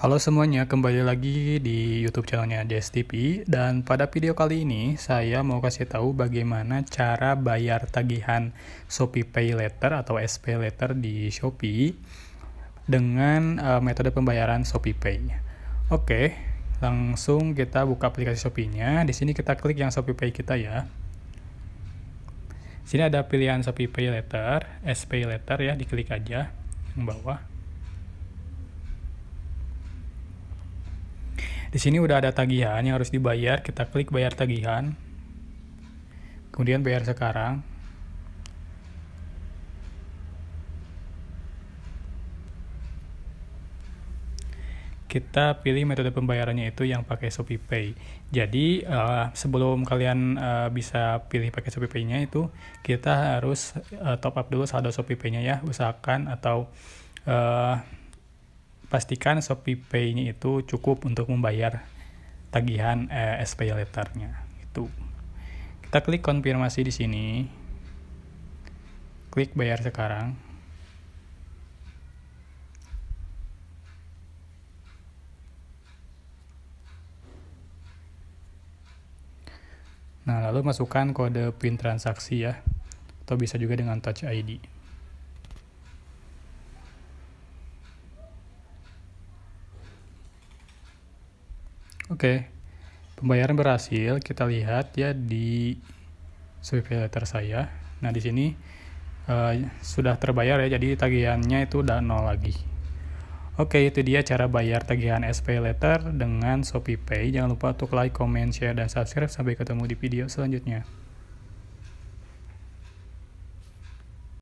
Halo semuanya, kembali lagi di YouTube channelnya JSTP dan pada video kali ini saya mau kasih tahu bagaimana cara bayar tagihan Shopee Pay Letter atau SP Letter di Shopee dengan uh, metode pembayaran Shopee Pay. Oke, langsung kita buka aplikasi Shopee-nya. Di sini kita klik yang Shopee Pay kita ya. Di sini ada pilihan Shopee Pay Letter, SP Letter ya, diklik aja yang bawah. Di sini udah ada tagihan yang harus dibayar, kita klik bayar tagihan. Kemudian bayar sekarang. kita pilih metode pembayarannya itu yang pakai Shopee Pay. Jadi uh, sebelum kalian uh, bisa pilih pakai Shopee Pay-nya itu kita harus uh, top up dulu saldo Shopee Pay-nya ya, usahakan atau uh, pastikan Shopee Pay-nya itu cukup untuk membayar tagihan eh, SP letternya itu kita klik konfirmasi di sini klik bayar sekarang Nah, lalu masukkan kode PIN transaksi ya, atau bisa juga dengan Touch ID. Oke, pembayaran berhasil. Kita lihat ya di survei letter saya. Nah, di sini uh, sudah terbayar ya, jadi tagihannya itu udah nol lagi. Oke, itu dia cara bayar tagihan SP letter dengan Shopee Pay. Jangan lupa untuk like, comment, share, dan subscribe. Sampai ketemu di video selanjutnya.